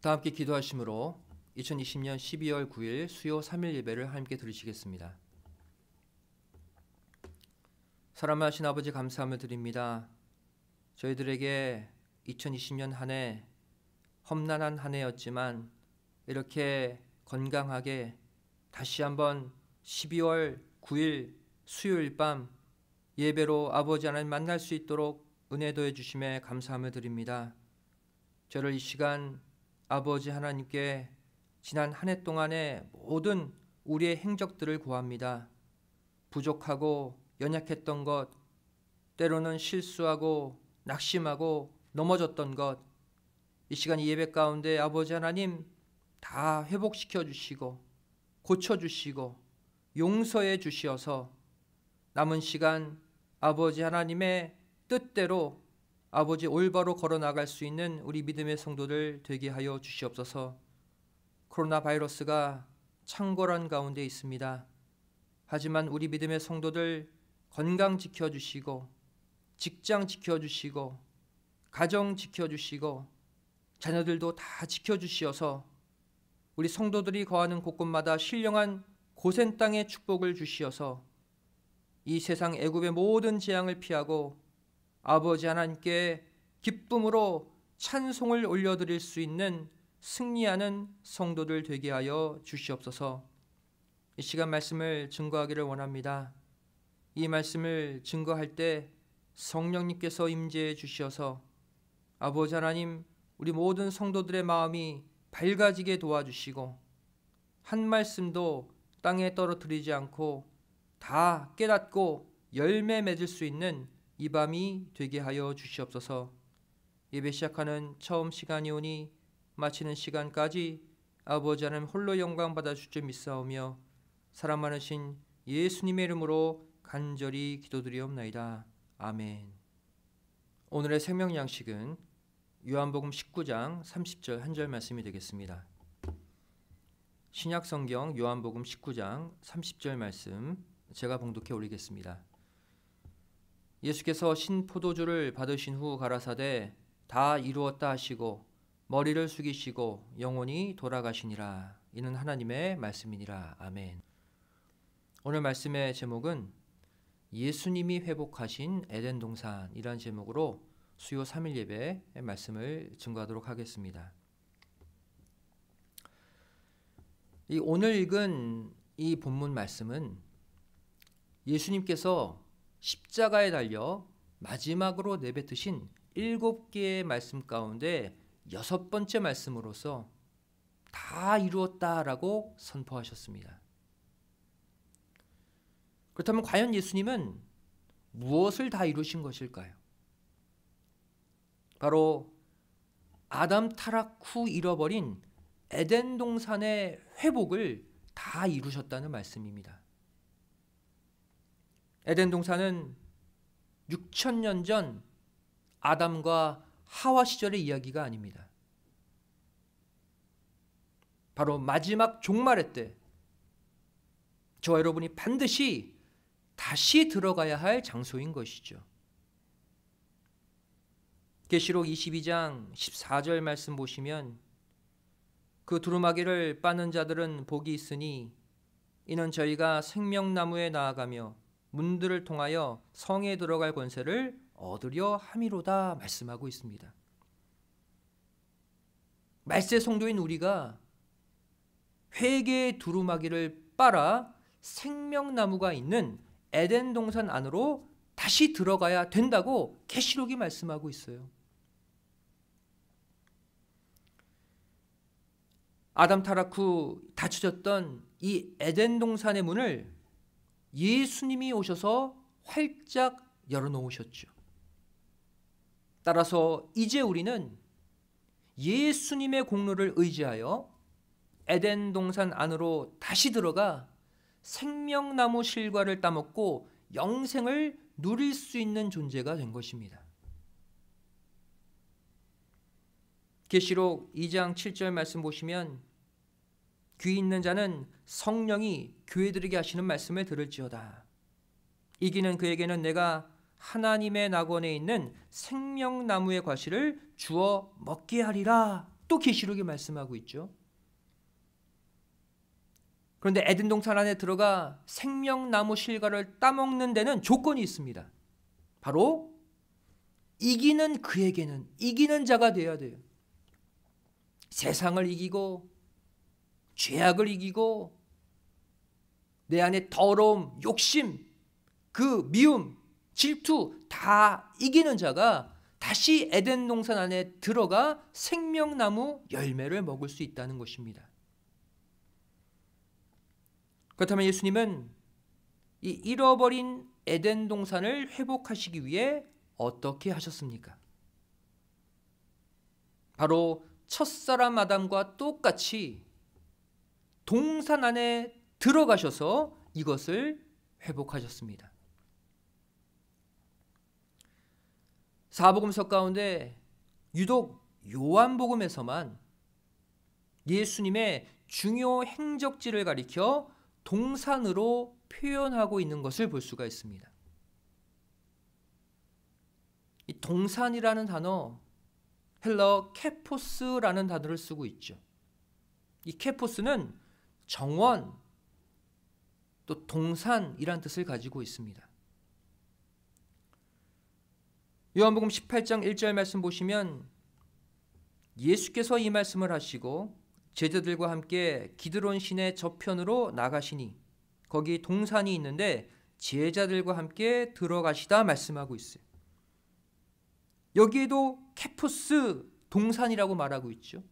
다 함께 기도하시므로 2020년 12월 9일 수요 3일 예배를 함께 드리시겠습니다. 사랑하신 아버지 감사함을 드립니다. 저희들에게 2020년 한 해 험난한 한 해였지만 이렇게 건강하게 다시 한번 12월 9일 수요일 밤 예배로 아버지 하나님 만날 수 있도록 은혜도해 주심에 감사함을 드립니다. 저를 이 시간 아버지 하나님께 지난 한 해 동안의 모든 우리의 행적들을 구합니다. 부족하고 연약했던 것, 때로는 실수하고 낙심하고 넘어졌던 것, 이 시간 이 예배 가운데 아버지 하나님 다 회복시켜 주시고 고쳐 주시고 용서해 주시어서 남은 시간 아버지 하나님의 뜻대로 아버지 올바로 걸어 나갈 수 있는 우리 믿음의 성도들 되게 하여 주시옵소서. 코로나 바이러스가 창궐한 가운데 있습니다. 하지만 우리 믿음의 성도들 건강 지켜 주시고 직장 지켜 주시고 가정 지켜 주시고 자녀들도 다 지켜 주시어서 우리 성도들이 거하는 곳곳마다 신령한 고센 땅의 축복을 주시어서 이 세상 애굽의 모든 재앙을 피하고 아버지 하나님께 기쁨으로 찬송을 올려드릴 수 있는 승리하는 성도들 되게 하여 주시옵소서. 이 시간 말씀을 증거하기를 원합니다. 이 말씀을 증거할 때 성령님께서 임재해 주시어서 아버지 하나님 우리 모든 성도들의 마음이 밝아지게 도와주시고 한 말씀도 땅에 떨어뜨리지 않고 다 깨닫고 열매 맺을 수 있는 이 밤이 되게 하여 주시옵소서. 예배 시작하는 처음 시간이오니 마치는 시간까지 아버지 하나님 홀로 영광 받아 주줄 믿사오며 사람 많으신 예수님의 이름으로 간절히 기도드리옵나이다. 아멘. 오늘의 생명 양식은 요한복음 19장 30절 한 절 말씀이 되겠습니다. 신약성경 요한복음 19장 30절 말씀 제가 봉독해 올리겠습니다. 예수께서 신포도주를 받으신 후 가라사대 다 이루었다 하시고 머리를 숙이시고 영혼이 돌아가시니라 이는 하나님의 말씀이니라 아멘. 오늘 말씀의 제목은 예수님이 회복하신 에덴 동산이란 제목으로 수요 3일 예배의 말씀을 증거하도록 하겠습니다. 이 오늘 읽은 이 본문 말씀은 예수님께서 십자가에 달려 마지막으로 내뱉으신 일곱 개의 말씀 가운데 여섯 번째 말씀으로서 다 이루었다라고 선포하셨습니다. 그렇다면 과연 예수님은 무엇을 다 이루신 것일까요? 바로 아담 타락 후 잃어버린 에덴 동산의 회복을 다 이루셨다는 말씀입니다. 에덴 동산은 6천 년전 아담과 하와 시절의 이야기가 아닙니다. 바로 마지막 종말의 때 저와 여러분이 반드시 다시 들어가야 할 장소인 것이죠. 계시록 22장 14절 말씀 보시면 그 두루마기를 빠는 자들은 복이 있으니 이는 저희가 생명나무에 나아가며 문들을 통하여 성에 들어갈 권세를 얻으려 함이로다 말씀하고 있습니다. 말세 성도인 우리가 회개의 두루마기를 빨아 생명나무가 있는 에덴 동산 안으로 다시 들어가야 된다고 계시록이 말씀하고 있어요. 아담 타락 후 닫혀졌던 이 에덴 동산의 문을 예수님이 오셔서 활짝 열어놓으셨죠. 따라서 이제 우리는 예수님의 공로를 의지하여 에덴 동산 안으로 다시 들어가 생명나무 실과를 따먹고 영생을 누릴 수 있는 존재가 된 것입니다. 계시록 2장 7절 말씀 보시면 귀 있는 자는 성령이 교회들에게 하시는 말씀을 들을지어다. 이기는 그에게는 내가 하나님의 낙원에 있는 생명나무의 과실을 주어 먹게 하리라. 또 계시록이 말씀하고 있죠. 그런데 에덴 동산 안에 들어가 생명나무 실과를 따먹는 데는 조건이 있습니다. 바로 이기는 그에게는 이기는 자가 되어야 돼요. 세상을 이기고 죄악을 이기고 내 안에 더러움, 욕심, 그 미움, 질투 다 이기는 자가 다시 에덴 농산 안에 들어가 생명나무 열매를 먹을 수 있다는 것입니다. 그렇다면 예수님은 이 잃어버린 에덴 동산을 회복하시기 위해 어떻게 하셨습니까? 바로 첫사람 아담과 똑같이 동산 안에 들어가셔서 이것을 회복하셨습니다. 사복음서 가운데 유독 요한복음에서만 예수님의 중요 행적지를 가리켜 동산으로 표현하고 있는 것을 볼 수가 있습니다. 이 동산이라는 단어 헬러 케포스라는 단어를 쓰고 있죠. 이 케포스는 정원 또 동산이란 뜻을 가지고 있습니다. 요한복음 18장 1절 말씀 보시면 예수께서 이 말씀을 하시고 제자들과 함께 기드론 신의 저편으로 나가시니 거기 동산이 있는데 제자들과 함께 들어가시다 말씀하고 있어요. 여기에도 케포스 동산이라고 말하고 있죠.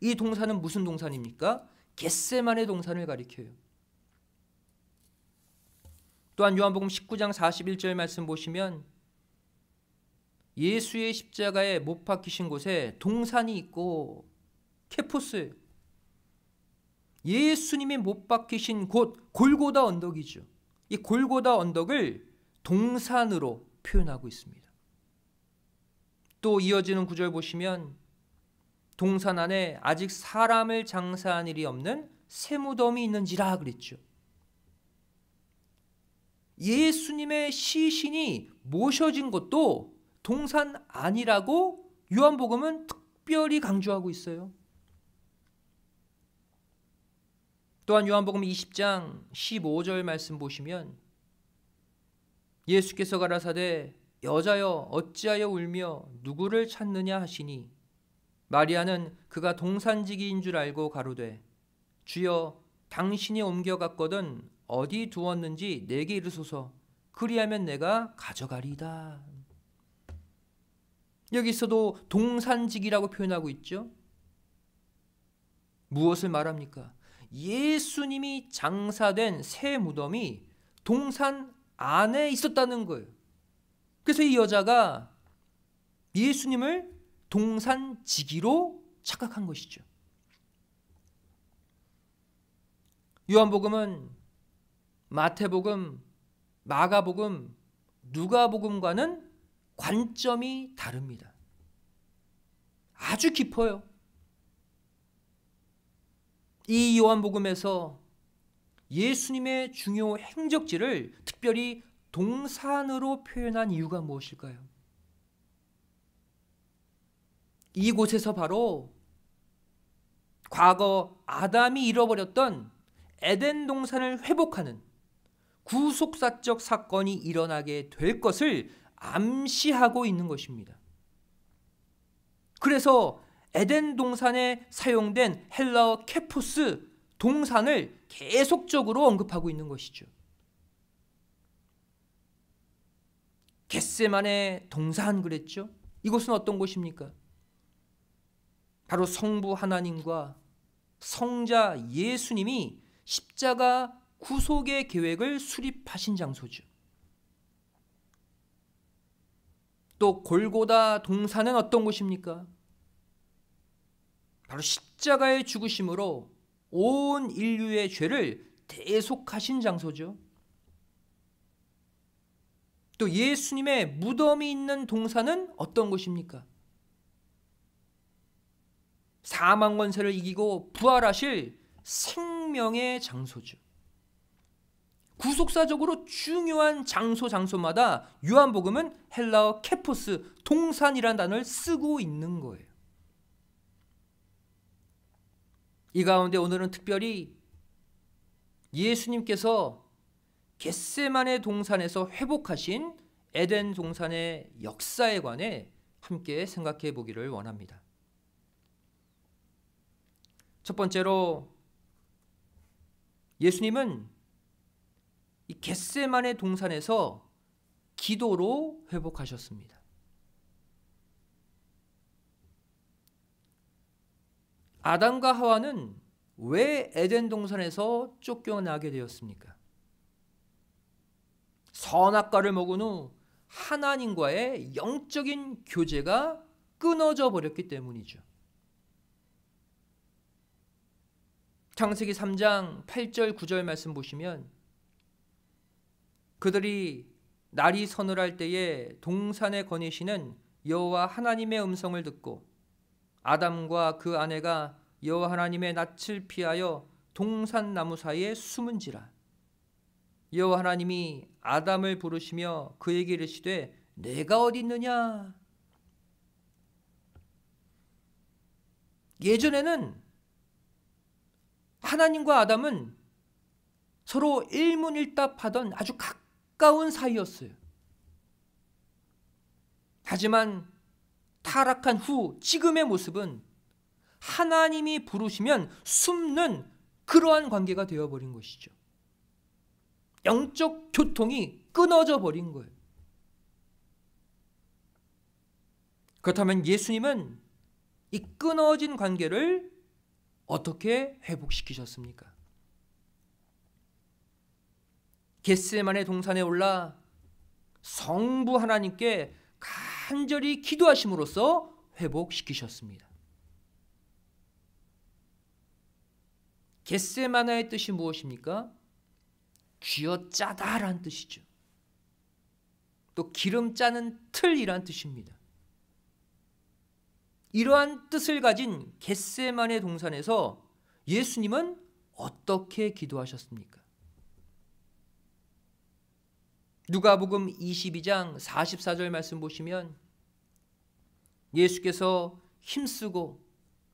이 동산은 무슨 동산입니까? 겟세만의 동산을 가리켜요. 또한 요한복음 19장 41절 말씀 보시면 예수의 십자가에 못 박히신 곳에 동산이 있고 케포스 예수님이 못 박히신 곳 골고다 언덕이죠. 이 골고다 언덕을 동산으로 표현하고 있습니다. 또 이어지는 구절 보시면 동산 안에 아직 사람을 장사한 일이 없는 새 무덤이 있는지라 그랬죠. 예수님의 시신이 모셔진 것도 동산 아니라고 요한복음은 특별히 강조하고 있어요. 또한 요한복음 20장 15절 말씀 보시면 예수께서 가라사대 여자여 어찌하여 울며 누구를 찾느냐 하시니 마리아는 그가 동산지기인 줄 알고 가로되 주여 당신이 옮겨갔거든 어디 두었는지 내게 이르소서 그리하면 내가 가져가리다 여기서도 동산직이라고 표현하고 있죠. 무엇을 말합니까? 예수님이 장사된 새 무덤이 동산 안에 있었다는 거예요. 그래서 이 여자가 예수님을 동산지기로 착각한 것이죠. 요한복음은 마태복음, 마가복음, 누가복음과는 관점이 다릅니다. 아주 깊어요. 이 요한복음에서 예수님의 중요 행적지를 특별히 동산으로 표현한 이유가 무엇일까요? 이곳에서 바로 과거 아담이 잃어버렸던 에덴 동산을 회복하는 구속사적 사건이 일어나게 될 것을 암시하고 있는 것입니다. 그래서 에덴 동산에 사용된 헬라어 케포스 동산을 계속적으로 언급하고 있는 것이죠. 겟세만의 동산 그랬죠? 이곳은 어떤 곳입니까? 바로 성부 하나님과 성자 예수님이 십자가 구속의 계획을 수립하신 장소죠. 또 골고다 동산은 어떤 곳입니까? 바로 십자가의 죽으심으로 온 인류의 죄를 대속하신 장소죠. 또 예수님의 무덤이 있는 동산은 어떤 곳입니까? 사망 권세를 이기고 부활하실 생명의 장소죠. 구속사적으로 중요한 장소 장소마다 요한복음은 헬라어 케포스 동산이라 단어를 쓰고 있는 거예요. 이 가운데 오늘은 특별히 예수님께서 겟세만의 동산에서 회복하신 에덴 동산의 역사에 관해 함께 생각해 보기를 원합니다. 첫 번째로 예수님은 이 겟세만의 동산에서 기도로 회복하셨습니다. 아담과 하와는 왜 에덴 동산에서 쫓겨나게 되었습니까? 선악과를 먹은 후 하나님과의 영적인 교제가 끊어져 버렸기 때문이죠. 창세기 3장 8절 9절 말씀 보시면 그들이 날이 서늘할 때에 동산에 거니시는 여호와 하나님의 음성을 듣고 아담과 그 아내가 여호와 하나님의 낯을 피하여 동산 나무 사이에 숨은지라 여호와 하나님이 아담을 부르시며 그에게 이르시되 내가 어디 있느냐 예전에는 하나님과 아담은 서로 일문일답하던 아주 가까운 사이였어요. 하지만 타락한 후 지금의 모습은 하나님이 부르시면 숨는 그러한 관계가 되어버린 것이죠. 영적 교통이 끊어져 버린 거예요. 그렇다면 예수님은 이 끊어진 관계를 어떻게 회복시키셨습니까? 겟세만의 동산에 올라 성부 하나님께 간절히 기도하심으로써 회복시키셨습니다. 겟세마의 뜻이 무엇입니까? 쥐어짜다란 뜻이죠. 또 기름 짜는 틀이란 뜻입니다. 이러한 뜻을 가진 겟세만의 동산에서 예수님은 어떻게 기도하셨습니까? 누가복음 22장 44절 말씀 보시면 예수께서 힘쓰고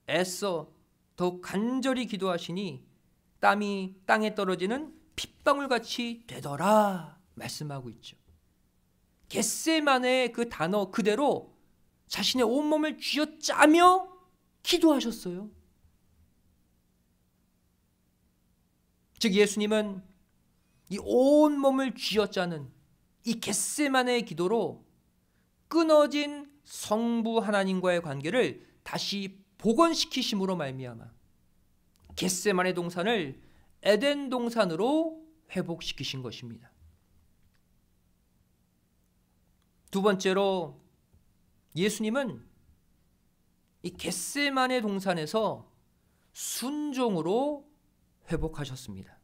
애써 더욱 간절히 기도하시니 땀이 땅에 떨어지는 핏방울같이 되더라 말씀하고 있죠. 겟세만의 그 단어 그대로 자신의 온몸을 쥐어짜며 기도하셨어요. 즉 예수님은 이 온몸을 쥐어짜는 이 겟세만의 기도로 끊어진 성부 하나님과의 관계를 다시 복원시키심으로 말미암아 겟세만의 동산을 에덴 동산으로 회복시키신 것입니다. 두 번째로 예수님은 이 겟세만의 동산에서 순종으로 회복하셨습니다.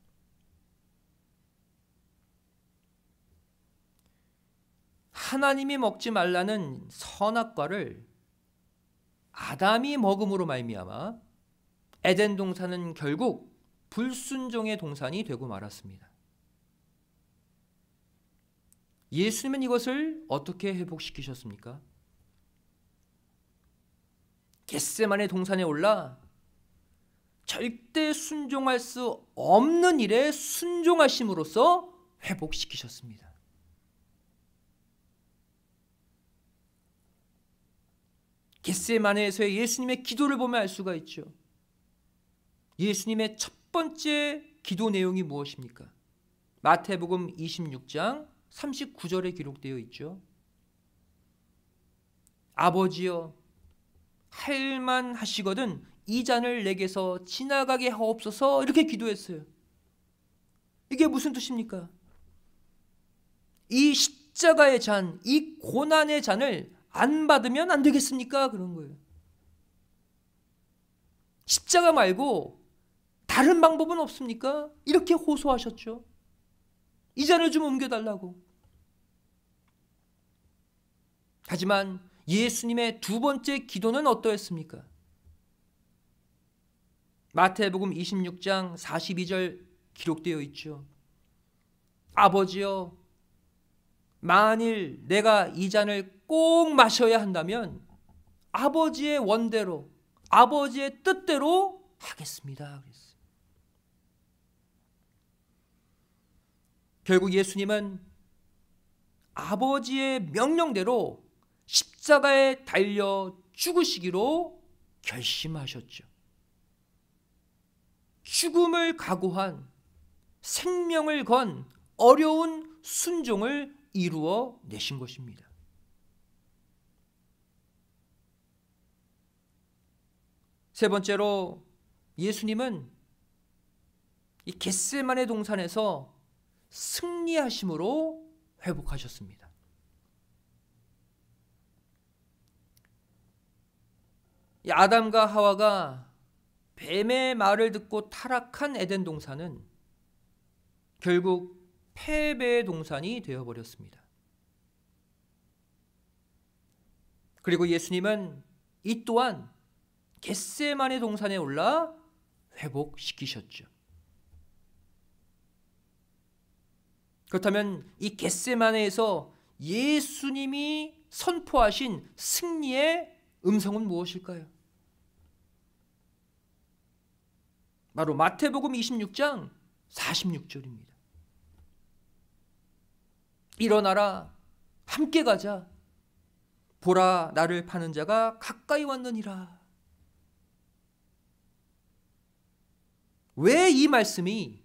하나님이 먹지 말라는 선악과를 아담이 먹음으로 말미암아 에덴 동산은 결국 불순종의 동산이 되고 말았습니다. 예수님은 이것을 어떻게 회복시키셨습니까? 겟세만의 동산에 올라 절대 순종할 수 없는 일에 순종하심으로써 회복시키셨습니다. 겟세만에서의 예수님의 기도를 보면 알 수가 있죠. 예수님의 첫 번째 기도 내용이 무엇입니까? 마태복음 26장 39절에 기록되어 있죠. 아버지여 할만 하시거든 이 잔을 내게서 지나가게 하옵소서 이렇게 기도했어요. 이게 무슨 뜻입니까? 이 십자가의 잔, 이 고난의 잔을 안 받으면 안 되겠습니까? 그런 거예요. 십자가 말고 다른 방법은 없습니까? 이렇게 호소하셨죠. 이 잔을 좀 옮겨달라고. 하지만 예수님의 두 번째 기도는 어떠했습니까? 마태복음 26장 42절 기록되어 있죠. 아버지여 만일 내가 이 잔을 꼭 마셔야 한다면 아버지의 원대로 아버지의 뜻대로 하겠습니다. 결국 예수님은 아버지의 명령대로 십자가에 달려 죽으시기로 결심하셨죠. 죽음을 각오한 생명을 건 어려운 순종을 이루어 내신 것입니다. 세 번째로 예수님은 이 겟세만의 동산에서 승리하심으로 회복하셨습니다. 아담과 하와가 뱀의 말을 듣고 타락한 에덴 동산은 결국 패배의 동산이 되어버렸습니다. 그리고 예수님은 이 또한 겟세만의 동산에 올라 회복시키셨죠. 그렇다면 이 겟세만에서 예수님이 선포하신 승리의 음성은 무엇일까요? 바로 마태복음 26장 46절입니다. 일어나라 함께 가자 보라 나를 파는 자가 가까이 왔느니라. 왜 이 말씀이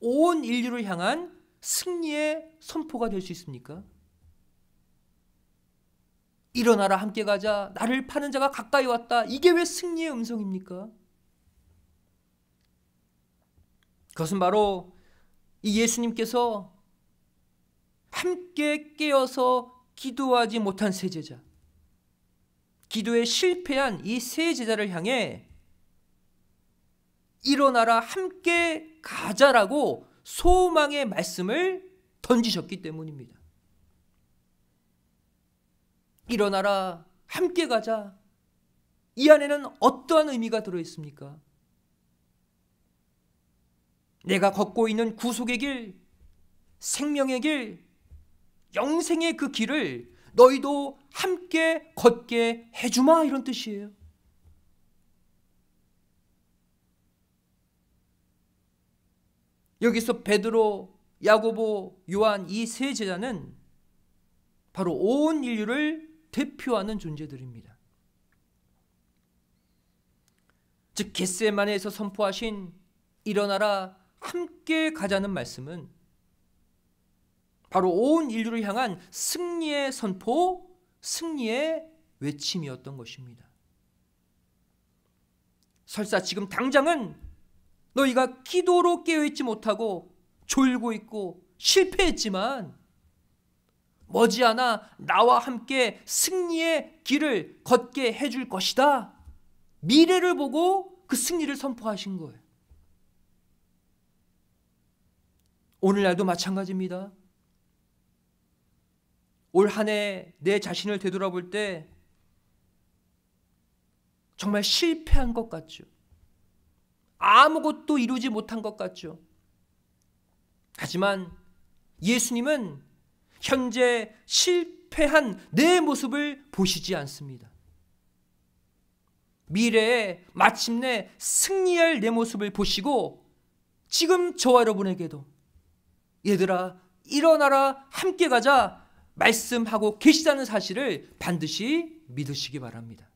온 인류를 향한 승리의 선포가 될 수 있습니까? 일어나라 함께 가자 나를 파는 자가 가까이 왔다 이게 왜 승리의 음성입니까? 그것은 바로 이 예수님께서 함께 깨어서 기도하지 못한 세 제자, 기도에 실패한 이 세 제자를 향해 일어나라 함께 가자라고 소망의 말씀을 던지셨기 때문입니다. 일어나라 함께 가자. 이 안에는 어떠한 의미가 들어 있습니까? 내가 걷고 있는 구속의 길, 생명의 길, 영생의 그 길을 너희도 함께 걷게 해주마 이런 뜻이에요. 여기서 베드로, 야고보, 요한 이 세 제자는 바로 온 인류를 대표하는 존재들입니다. 즉 겟세만에서 선포하신 일어나라 함께 가자는 말씀은 바로 온 인류를 향한 승리의 선포, 승리의 외침이었던 것입니다. 설사 지금 당장은 너희가 기도로 깨어있지 못하고 졸고 있고 실패했지만 머지않아 나와 함께 승리의 길을 걷게 해줄 것이다. 미래를 보고 그 승리를 선포하신 거예요. 오늘날도 마찬가지입니다. 올 한 해 내 자신을 되돌아볼 때 정말 실패한 것 같죠. 아무것도 이루지 못한 것 같죠. 하지만 예수님은 현재 실패한 내 모습을 보시지 않습니다. 미래에 마침내 승리할 내 모습을 보시고 지금 저와 여러분에게도 얘들아 일어나라 함께 가자 말씀하고 계시다는 사실을 반드시 믿으시기 바랍니다.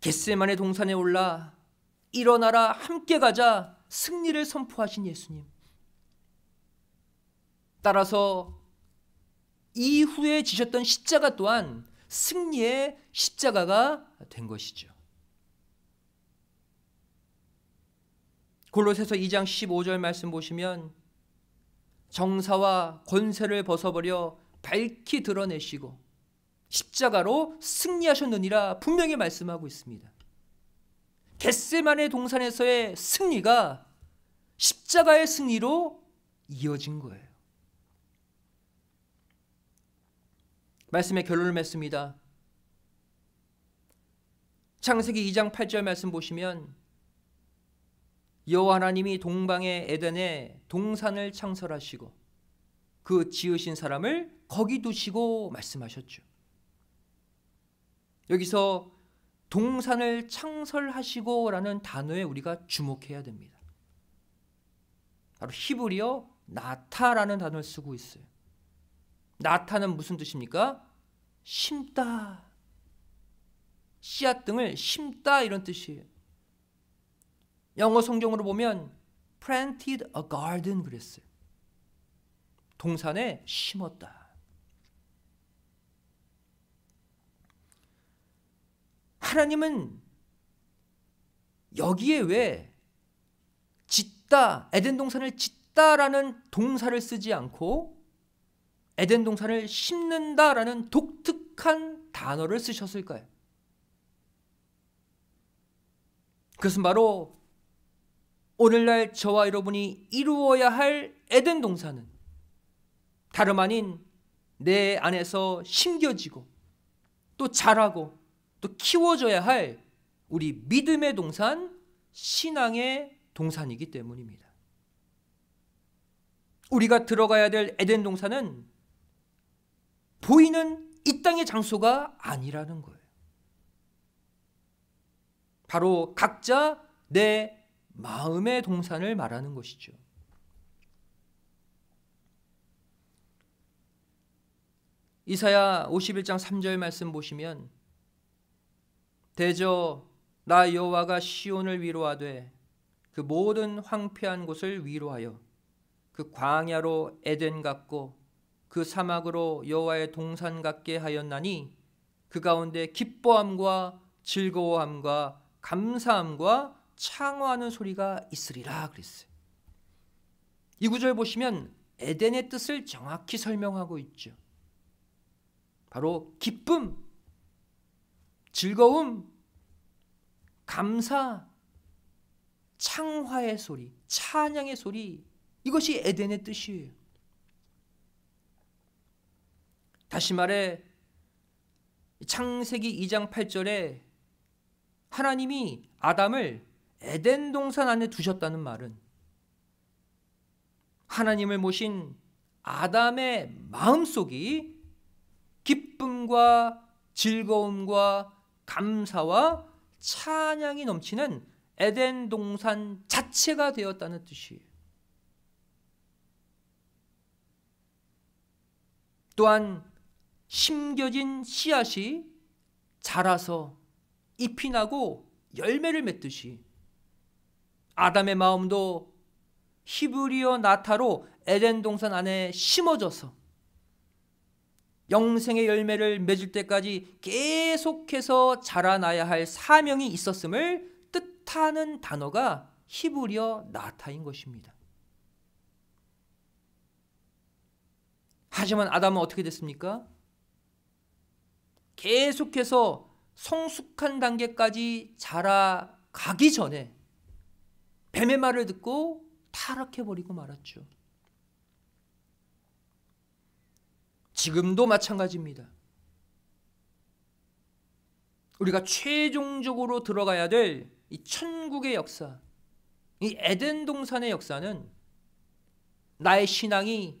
겟세만의 동산에 올라 일어나라 함께 가자 승리를 선포하신 예수님. 따라서 이후에 지셨던 십자가 또한 승리의 십자가가 된 것이죠. 골로새서 2장 15절 말씀 보시면 정사와 권세를 벗어버려 밝히 드러내시고 십자가로 승리하셨느니라 분명히 말씀하고 있습니다. 겟세만의 동산에서의 승리가 십자가의 승리로 이어진 거예요. 말씀의 결론을 맺습니다. 창세기 2장 8절 말씀 보시면 여호와 하나님이 동방의 에덴에 동산을 창설하시고 그 지으신 사람을 거기 두시고 말씀하셨죠. 여기서 동산을 창설하시고라는 단어에 우리가 주목해야 됩니다. 바로 히브리어 나타라는 단어를 쓰고 있어요. 나타는 무슨 뜻입니까? 심다. 씨앗 등을 심다 이런 뜻이에요. 영어 성경으로 보면 planted a garden 그랬어요. 동산에 심었다. 하나님은 여기에 왜 짓다 에덴 동산을 짓다라는 동사를 쓰지 않고 에덴 동산을 심는다라는 독특한 단어를 쓰셨을까요? 그것은 바로 오늘날 저와 여러분이 이루어야 할 에덴 동산은 다름 아닌 내 안에서 심겨지고 또 자라고 또 키워져야 할 우리 믿음의 동산, 신앙의 동산이기 때문입니다. 우리가 들어가야 될 에덴 동산은 보이는 이 땅의 장소가 아니라는 거예요. 바로 각자 내 마음의 동산을 말하는 것이죠. 이사야 51장 3절 말씀 보시면 대저 나 여호와가 시온을 위로하되 그 모든 황폐한 곳을 위로하여 그 광야로 에덴 같고 그 사막으로 여호와의 동산 같게 하였나니 그 가운데 기뻐함과 즐거워함과 감사함과 창호하는 소리가 있으리라 그랬어요. 이 구절 보시면 에덴의 뜻을 정확히 설명하고 있죠. 바로 기쁨, 즐거움, 감사, 창화의 소리, 찬양의 소리 이것이 에덴의 뜻이에요. 다시 말해 창세기 2장 8절에 하나님이 아담을 에덴 동산 안에 두셨다는 말은 하나님을 모신 아담의 마음속이 기쁨과 즐거움과 감사와 찬양이 넘치는 에덴 동산 자체가 되었다는 뜻이에요. 또한 심겨진 씨앗이 자라서 잎이 나고 열매를 맺듯이 아담의 마음도 히브리어 나타로 에덴 동산 안에 심어져서 영생의 열매를 맺을 때까지 계속해서 자라나야 할 사명이 있었음을 뜻하는 단어가 히브리어 나타인 것입니다. 하지만 아담은 어떻게 됐습니까? 계속해서 성숙한 단계까지 자라가기 전에 뱀의 말을 듣고 타락해버리고 말았죠. 지금도 마찬가지입니다. 우리가 최종적으로 들어가야 될 이 천국의 역사, 이 에덴 동산의 역사는 나의 신앙이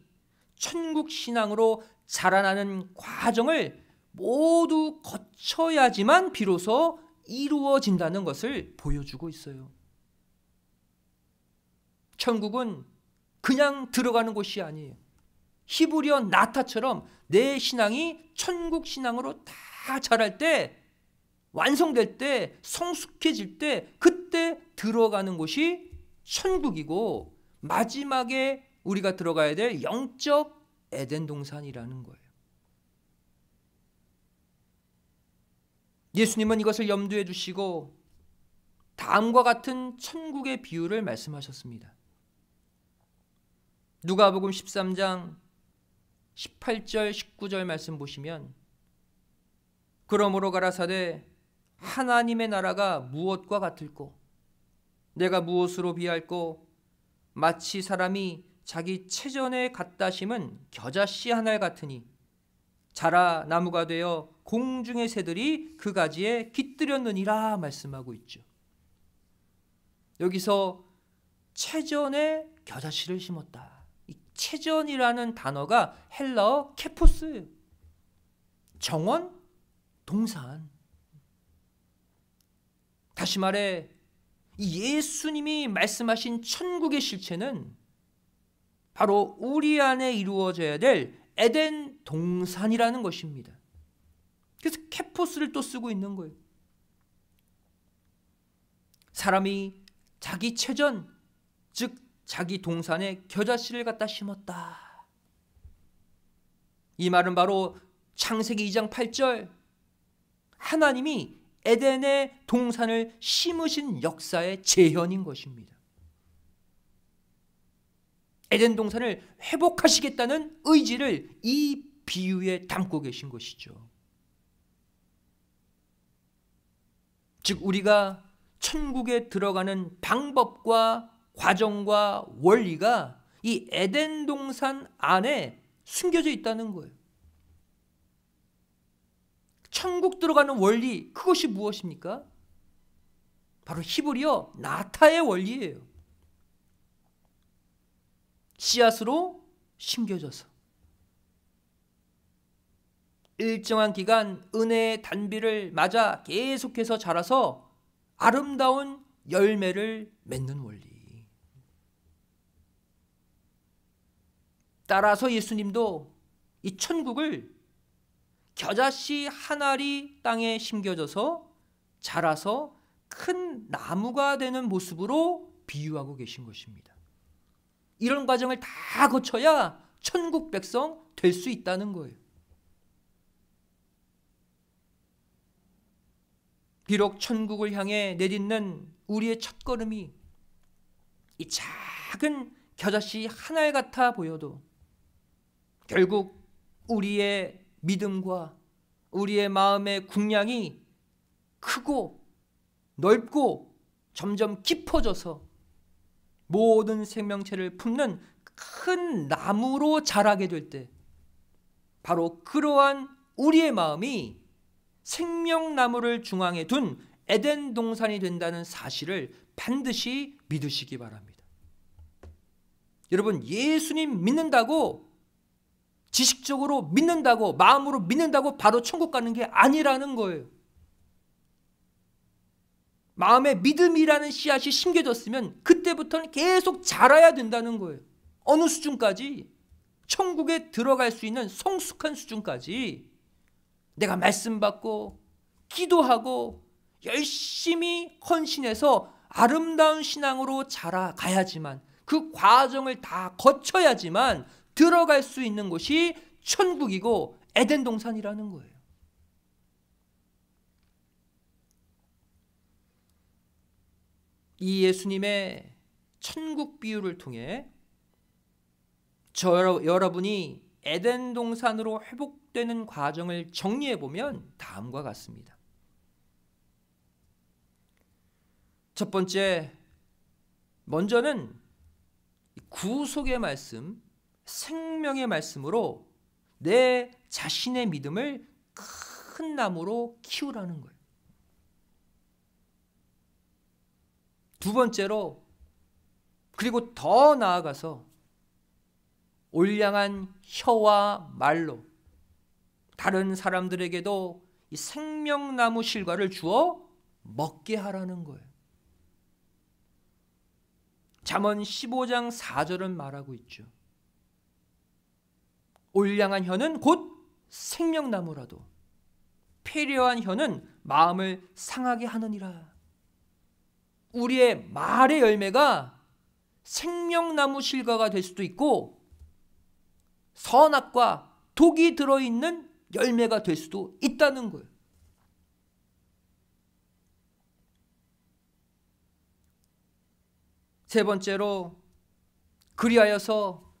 천국 신앙으로 자라나는 과정을 모두 거쳐야지만 비로소 이루어진다는 것을 보여주고 있어요. 천국은 그냥 들어가는 곳이 아니에요. 히브리어 나타처럼 내 신앙이 천국 신앙으로 다 자랄 때 완성될 때 성숙해질 때 그때 들어가는 곳이 천국이고 마지막에 우리가 들어가야 될 영적 에덴 동산이라는 거예요. 예수님은 이것을 염두에 두시고 다음과 같은 천국의 비유를 말씀하셨습니다. 누가복음 13장 18절 19절 말씀 보시면 그러므로 가라사대 하나님의 나라가 무엇과 같을꼬 내가 무엇으로 비할꼬 마치 사람이 자기 체전에 갖다 심은 겨자씨 하나에 같으니 자라 나무가 되어 공중의 새들이 그 가지에 깃들였느니라 말씀하고 있죠. 여기서 체전에 겨자씨를 심었다. 체전이라는 단어가 헬라어 케포스 정원 동산 다시 말해 예수님이 말씀하신 천국의 실체는 바로 우리 안에 이루어져야 될 에덴 동산이라는 것입니다. 그래서 케포스를 또 쓰고 있는 거예요. 사람이 자기 체전, 즉 자기 동산에 겨자씨를 갖다 심었다. 이 말은 바로 창세기 2장 8절 하나님이 에덴의 동산을 심으신 역사의 재현인 것입니다. 에덴 동산을 회복하시겠다는 의지를 이 비유에 담고 계신 것이죠. 즉 우리가 천국에 들어가는 방법과 과정과 원리가 이 에덴 동산 안에 숨겨져 있다는 거예요. 천국 들어가는 원리 그것이 무엇입니까? 바로 히브리어 나타의 원리예요. 씨앗으로 심겨져서 일정한 기간 은혜의 단비를 맞아 계속해서 자라서 아름다운 열매를 맺는 원리. 따라서 예수님도 이 천국을 겨자씨 한 알이 땅에 심겨져서 자라서 큰 나무가 되는 모습으로 비유하고 계신 것입니다. 이런 과정을 다 거쳐야 천국 백성 될 수 있다는 거예요. 비록 천국을 향해 내딛는 우리의 첫걸음이 이 작은 겨자씨 한알 같아 보여도 결국 우리의 믿음과 우리의 마음의 국량이 크고 넓고 점점 깊어져서 모든 생명체를 품는 큰 나무로 자라게 될 때 바로 그러한 우리의 마음이 생명나무를 중앙에 둔 에덴 동산이 된다는 사실을 반드시 믿으시기 바랍니다. 여러분 예수님 믿는다고 지식적으로 믿는다고 마음으로 믿는다고 바로 천국 가는 게 아니라는 거예요. 마음에 믿음이라는 씨앗이 심겨졌으면 그때부터는 계속 자라야 된다는 거예요. 어느 수준까지? 천국에 들어갈 수 있는 성숙한 수준까지 내가 말씀 받고 기도하고 열심히 헌신해서 아름다운 신앙으로 자라가야지만 그 과정을 다 거쳐야지만 들어갈 수 있는 곳이 천국이고 에덴 동산이라는 거예요. 이 예수님의 천국 비유를 통해 저 여러분이 에덴 동산으로 회복되는 과정을 정리해 보면 다음과 같습니다. 첫 번째, 먼저는 구속의 말씀, 생명의 말씀으로 내 자신의 믿음을 큰 나무로 키우라는 거예요. 두 번째로 그리고 더 나아가서 올량한 혀와 말로 다른 사람들에게도 이 생명나무 실과를 주어 먹게 하라는 거예요. 잠언 15장 4절은 말하고 있죠. 올량한 혀는 곧 생명나무라도 폐려한 혀는 마음을 상하게 하느니라. 우리의 말의 열매가 생명나무 실과가 될 수도 있고 선악과 독이 들어있는 열매가 될 수도 있다는 거예요. 세 번째로 그리하여서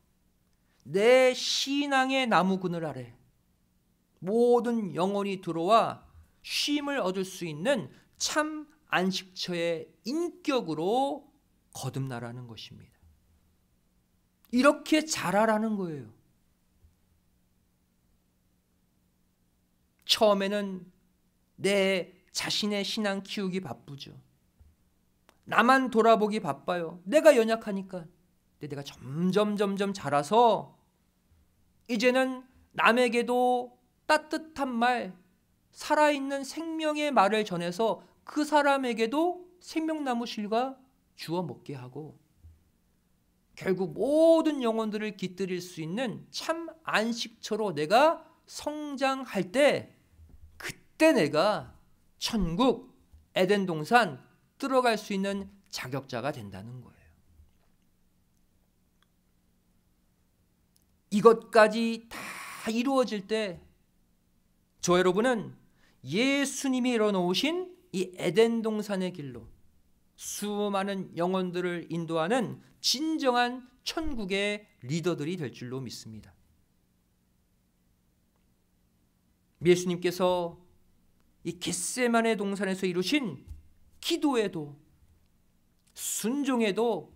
내 신앙의 나무 그늘 아래 모든 영혼이 들어와 쉼을 얻을 수 있는 참 안식처의 인격으로 거듭나라는 것입니다. 이렇게 자라라는 거예요. 처음에는 내 자신의 신앙 키우기 바쁘죠. 나만 돌아보기 바빠요. 내가 연약하니까. 근데 내가 점점 점점 자라서 이제는 남에게도 따뜻한 말, 살아있는 생명의 말을 전해서 그 사람에게도 생명나무 실과 주워 먹게 하고 결국 모든 영혼들을 깃들일 수 있는 참 안식처로 내가 성장할 때 그때 내가 천국 에덴 동산 들어갈 수 있는 자격자가 된다는 거예요. 이것까지 다 이루어질 때저 여러분은 예수님이 일어놓으신이 에덴 동산의 길로 수많은 영혼들을 인도하는 진정한 천국의 리더들이 될 줄로 믿습니다. 예수님께서 이 겟세만의 동산에서 이루신 기도에도 순종에도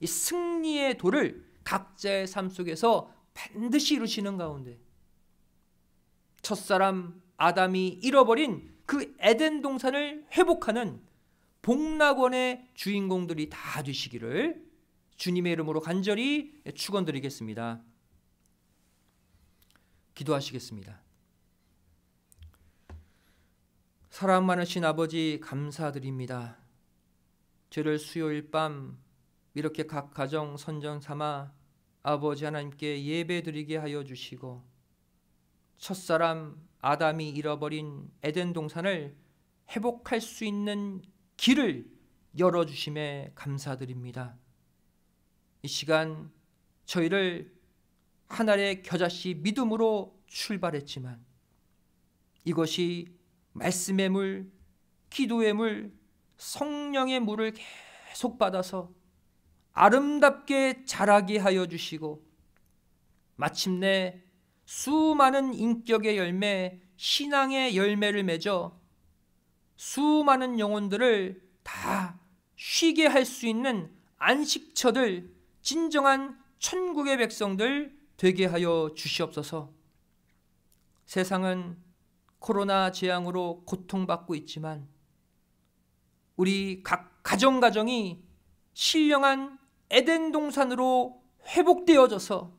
이 승리의 도를 각자의 삶 속에서 반드시 이루시는 가운데 첫사람 아담이 잃어버린 그 에덴 동산을 회복하는 복락원의 주인공들이 다 되시기를 주님의 이름으로 간절히 축원드리겠습니다. 기도하시겠습니다. 사랑 많으신 아버지 감사드립니다. 저를 수요일 밤 이렇게 각 가정 선정 삼아 아버지 하나님께 예배드리게 하여 주시고 첫사람 아담이 잃어버린 에덴 동산을 회복할 수 있는 길을 열어 주심에 감사드립니다. 이 시간 저희를 하늘의 겨자씨 믿음으로 출발했지만 이것이 말씀의 물, 기도의 물, 성령의 물을 계속 받아서 아름답게 자라게 하여 주시고 마침내 수많은 인격의 열매, 신앙의 열매를 맺어 수많은 영혼들을 다 쉬게 할 수 있는 안식처들, 진정한 천국의 백성들 되게 하여 주시옵소서. 세상은 코로나 재앙으로 고통받고 있지만 우리 각 가정 가정이 신령한 에덴 동산으로 회복되어져서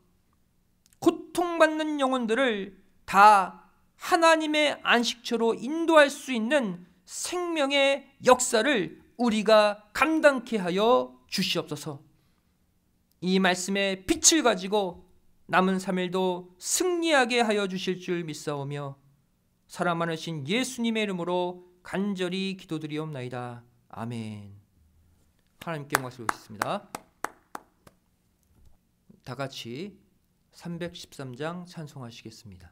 고통받는 영혼들을 다 하나님의 안식처로 인도할 수 있는 생명의 역사를 우리가 감당케 하여 주시옵소서. 이 말씀의 빛을 가지고 남은 3일도 승리하게 하여 주실 줄 믿사오며 사람 많신 예수님의 이름으로 간절히 기도드리옵나이다. 아멘. 하나님께 말씀을 드겠습니다 다 같이 313장 찬송하시겠습니다.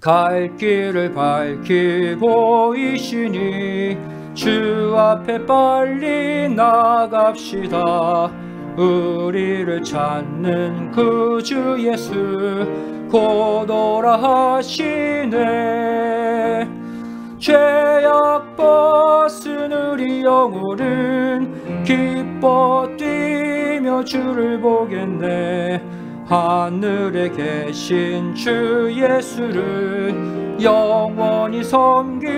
갈 길을 밝히 보이시니 주 앞에 빨리 나갑시다 우리를 찾는 그 주 예수 고도라 하시네 죄악 벗은 우리 영혼은 기뻐 뛰며 주를 보겠네 하늘에 계신 주 예수를 영원히 섬기리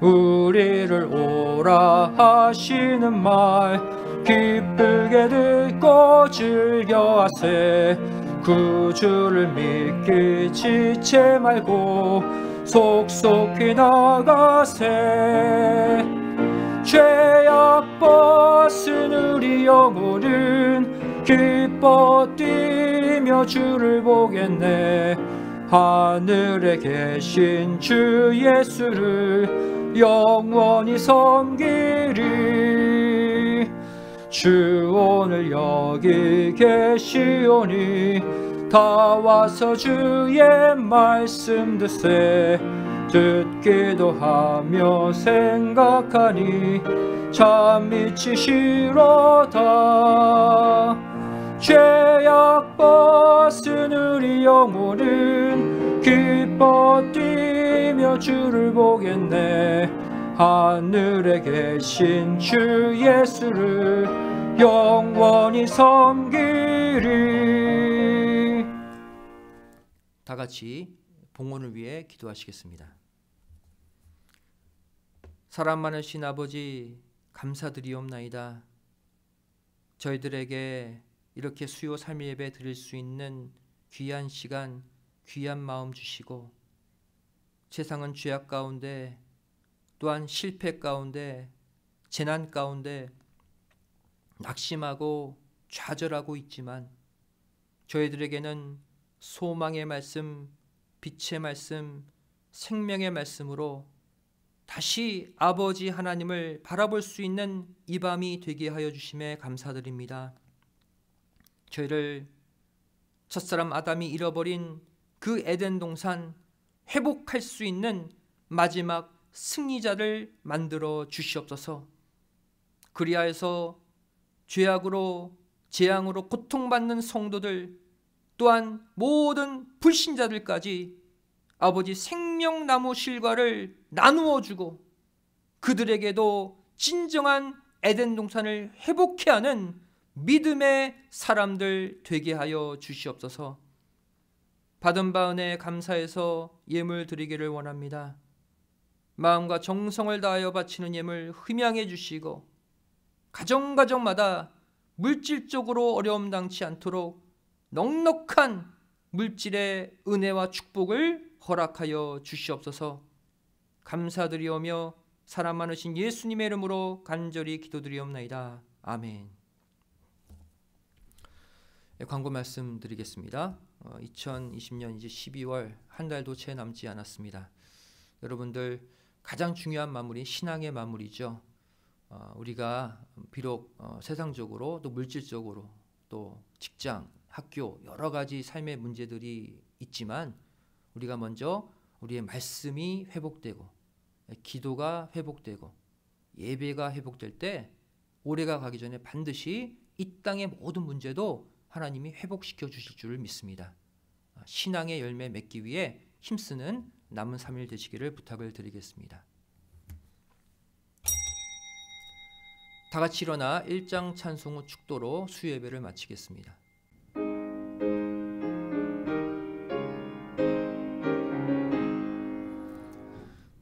우리를 오라 하시는 말 기쁘게 듣고 즐겨하세 구주를 믿기 지체 말고 속속히 나가세 죄악 벗은 우리 영혼은 기뻐 뛰며 주를 보겠네 하늘에 계신 주 예수를 영원히 섬기리 주 오늘 여기 계시오니 다 와서 주의 말씀 듣세 듣기도 하며 생각하니 참 미치시로다 죄악 벗은 우리 영혼은 기뻐 뛰며 주를 보겠네 하늘에 계신 주 예수를 영원히 섬기리 다 같이 봉헌을 위해 기도하시겠습니다. 사람 많으신 아버지 감사드리옵나이다. 저희들에게 이렇게 수요 3일 예배 드릴 수 있는 귀한 시간, 귀한 마음 주시고 세상은 죄악 가운데 또한 실패 가운데 재난 가운데 낙심하고 좌절하고 있지만 저희들에게는 소망의 말씀, 빛의 말씀, 생명의 말씀으로 다시 아버지 하나님을 바라볼 수 있는 이 밤이 되게 하여 주심에 감사드립니다. 저희를 첫사람 아담이 잃어버린 그 에덴 동산 회복할 수 있는 마지막 승리자를 만들어 주시옵소서. 그리하여서 죄악으로 재앙으로 고통받는 성도들 또한 모든 불신자들까지 아버지 생명나무 실과를 나누어 주고 그들에게도 진정한 에덴 동산을 회복케 하는 믿음의 사람들 되게 하여 주시옵소서. 받은 바 은혜 감사해서 예물 드리기를 원합니다. 마음과 정성을 다하여 바치는 예물 흠양해 주시고 가정가정마다 물질적으로 어려움 당치 않도록 넉넉한 물질의 은혜와 축복을 허락하여 주시옵소서 감사드리오며 사람 많으신 예수님의 이름으로 간절히 기도드리옵나이다. 아멘 예, 광고 말씀드리겠습니다. 2020년 어, 이제 12월 한 달도 채 남지 않았습니다. 여러분들 가장 중요한 마무리 신앙의 마무리죠 어, 우리가 비록 어, 세상적으로 또 물질적으로 또 직장, 학교 여러 가지 삶의 문제들이 있지만 우리가 먼저 우리의 말씀이 회복되고 기도가 회복되고 예배가 회복될 때 올해가 가기 전에 반드시 이 땅의 모든 문제도 하나님이 회복시켜 주실 줄을 믿습니다. 어, 신앙의 열매 맺기 위해 힘쓰는 남은 3일 되시기를 부탁을 드리겠습니다. 다 같이 일어나 1장 찬송 후 축도로 수예배를 마치겠습니다.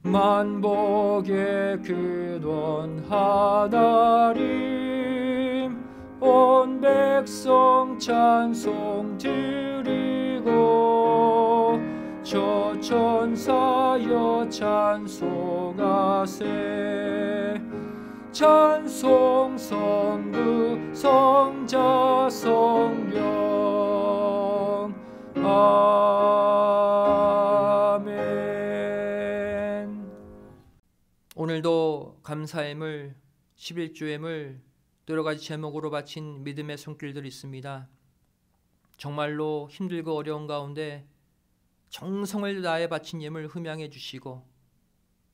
만복에 근원하나님 온 백성 찬송 드리고 저 천사여 찬송하세 찬송 성부 성자 성령 아멘 오늘도 감사임을 11주임을 여러 가지 제목으로 바친 믿음의 손길들이 있습니다. 정말로 힘들고 어려운 가운데 정성을 다해 바친 예물 흠양해 주시고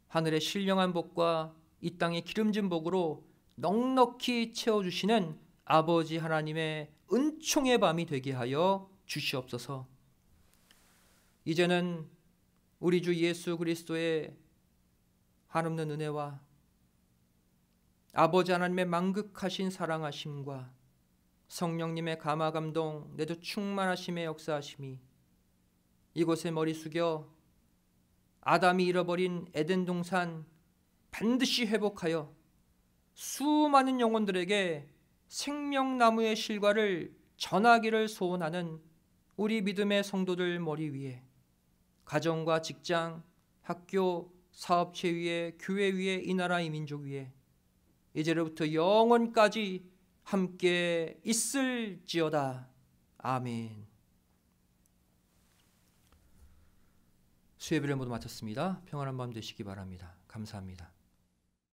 하늘의 신령한 복과 이 땅의 기름진 복으로 넉넉히 채워 주시는 아버지 하나님의 은총의 밤이 되게 하여 주시옵소서. 이제는 우리 주 예수 그리스도의 한없는 은혜와 아버지 하나님의 만극하신 사랑하심과 성령님의 감화 감동 내도 충만하심의 역사하심이 이곳에 머리 숙여 아담이 잃어버린 에덴 동산 반드시 회복하여 수많은 영혼들에게 생명나무의 실과를 전하기를 소원하는 우리 믿음의 성도들 머리 위에 가정과 직장, 학교, 사업체 위에 교회 위에 이 나라 이 민족 위에 이제로부터 영원까지 함께 있을지어다. 아멘. 수요예배를 모두 마쳤습니다. 평안한 밤 되시기 바랍니다. 감사합니다.